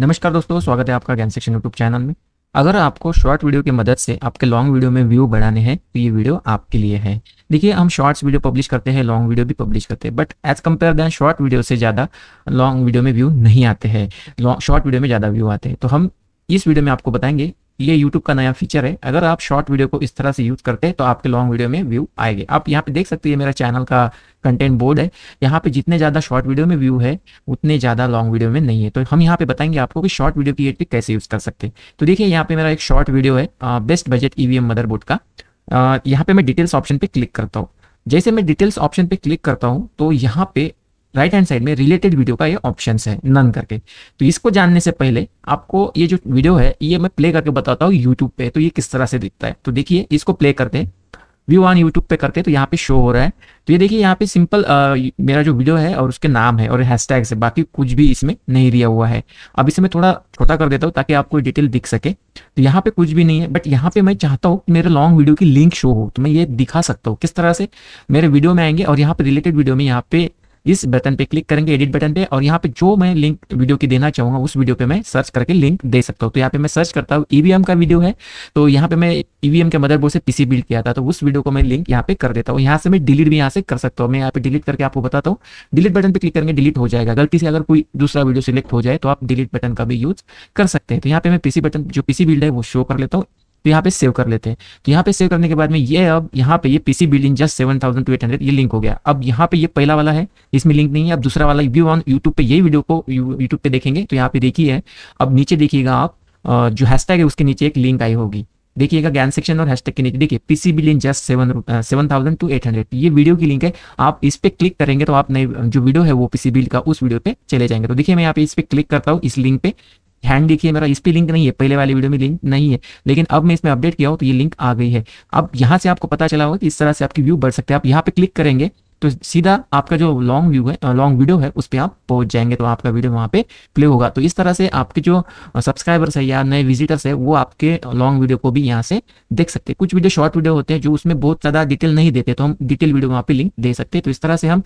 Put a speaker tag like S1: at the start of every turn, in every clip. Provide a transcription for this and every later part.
S1: नमस्कार दोस्तों स्वागत है आपका ज्ञान सेक्शन यूट्यूब चैनल में अगर आपको शॉर्ट वीडियो की मदद से आपके लॉन्ग वीडियो में व्यू बढ़ाने हैं तो ये वीडियो आपके लिए है देखिए हम शॉर्ट्स वीडियो पब्लिश करते हैं लॉन्ग वीडियो भी पब्लिश करते हैं but as compare than short video से ज़्यादा लॉन्ग वीडियो में व्यू नहीं आते हैं शॉर्ट वीडियो में ज़्यादा व्यू आते हैं तो हम इस वीडियो में आपको बताएंगे ये यूट्यूब का नया फीचर है अगर आप शॉर्ट वीडियो को इस तरह से यूज करते हैं तो आपके लॉन्ग वीडियो में व्यू आएंगे आप यहाँ पे देख सकते हैं मेरा चैनल का कंटेंट बोर्ड है यहाँ पे जितने ज़्यादा शॉर्ट वीडियो में व्यू है उतने ज़्यादा लॉन्ग वीडियो में नहीं है तो हम यहाँ पे बताएंगे आपको कि शॉर्ट वीडियो की ये ट्रिक कैसे यूज कर सकते हैं तो देखिए यहाँ पे मेरा एक शॉर्ट वीडियो है बेस्ट बजट ईवीएम बोर्ड का यहाँ पे मैं डिटेल्स ऑप्शन पे क्लिक करता हूँ जैसे मैं डिटेल्स ऑप्शन पे क्लिक करता हूँ तो यहाँ पे राइट हैंड साइड में रिलेटेड वीडियो का ये ऑप्शन है नन करके तो इसको जानने से पहले आपको ये जो वीडियो है ये मैं प्ले करके बताता हूँ यूट्यूब पे तो ये किस तरह से दिखता है तो देखिए इसको प्ले करते हैं व्यू ऑन यूट्यूब पे करते तो यहाँ पे शो हो रहा है तो ये देखिए यहाँ पे सिंपल आ, मेरा जो वीडियो है और उसके नाम है और हैशटैग से बाकी कुछ भी इसमें नहीं दिया हुआ है अब इसे मैं थोड़ा छोटा कर देता हूँ ताकि आपको डिटेल दिख सके तो यहाँ पे कुछ भी नहीं है बट यहाँ पे मैं चाहता हूँ कि मेरे लॉन्ग वीडियो की लिंक शो हो तो मैं ये दिखा सकता हूँ किस तरह से मेरे वीडियो में आएंगे और यहाँ पे रिलेटेड वीडियो में यहाँ पे इस बटन पे क्लिक करेंगे एडिट बटन पे और यहाँ पे जो मैं लिंक वीडियो की देना चाहूंगा उस वीडियो पे मैं सर्च करके लिंक दे सकता हूँ तो यहाँ पे मैं सर्च करता हूँ ईवीएम e का वीडियो है तो यहाँ पे मैं ईवीएम e के मदरबोर्ड से पीसी बिल्ड किया था तो उस वीडियो को मैं लिंक यहाँ पे कर देता हूँ यहाँ से मैं डिलीट भी यहाँ से कर सकता हूँ मैं यहाँ पे डिलीट करके आपको बताता हूँ डिलीट बटन पे क्लिक करेंगे डिलीट हो जाएगा गलती से अगर कोई दूसरा वीडियो सिलेक्ट हो जाए तो आप डिलीट बटन का भी यूज कर सकते हैं तो यहाँ पे मैं पीसी बटन जो पीसी बिल्ड है वो शो कर लेता हूँ तो यहाँ पे सेव कर लेते हैं तो यहाँ पे सेव करने के बाद में ये अब यहाँ पे ये PC building just seven thousand two eight hundred ये लिंक हो गया अब यहाँ पे ये पहला वाला है इसमें लिंक नहीं है अब दूसरा वाला व्यू ऑन यूट्यूब पे यही वीडियो को यूट्यूब पे देखेंगे तो यहाँ पे देखिए अब नीचे देखिएगा आप जो हैशटैग है उसके नीचे एक लिंक आई होगी देखिएगा ज्ञान सेक्शन और हैशटैग के नीचे देखिए PC billion just seven seven thousand two eight hundred ये वीडियो की लिंक है आप इस पर क्लिक करेंगे तो आप नई जो वीडियो है वो पीसी बिल का उस वीडियो पे चले जाएंगे तो देखिए मैं यहाँ पे इस पर क्लिक करता हूँ इस लिंक पे हैंड देखिए मेरा इस पर लिंक नहीं है पहले वाले वीडियो में लिंक नहीं है लेकिन अब मैं इसमें अपडेट किया हूँ तो ये लिंक आ गई है अब यहाँ से आपको पता चला होगा कि इस तरह से आपकी व्यू बढ़ सकते हैं आप यहाँ पे क्लिक करेंगे तो सीधा आपका जो लॉन्ग व्यू है लॉन्ग वीडियो है उस पर आप पहुंच जाएंगे तो आपका वीडियो वहां पे प्ले होगा तो इस तरह से आपके जो सब्सक्राइबर्स है या नए विजिटर्स है वो आपके लॉन्ग वीडियो को भी यहाँ से देख सकते हैं कुछ वीडियो शॉर्ट वीडियो होते हैं जो उसमें बहुत ज़्यादा डिटेल नहीं देते तो हम डिटेल वीडियो वहाँ पे लिंक दे सकते हैं तो इस तरह से हम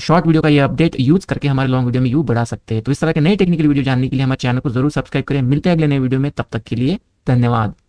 S1: शॉर्ट वीडियो का ये अपडेट यूज करके हमारे लॉन्ग वीडियो में यू बढ़ा सकते हैं तो इस तरह के नए टेक्निकल वीडियो जानने के लिए हमारे चैनल को जरूर सब्सक्राइब करें मिलते हैं अगले नए वीडियो में तब तक के लिए धन्यवाद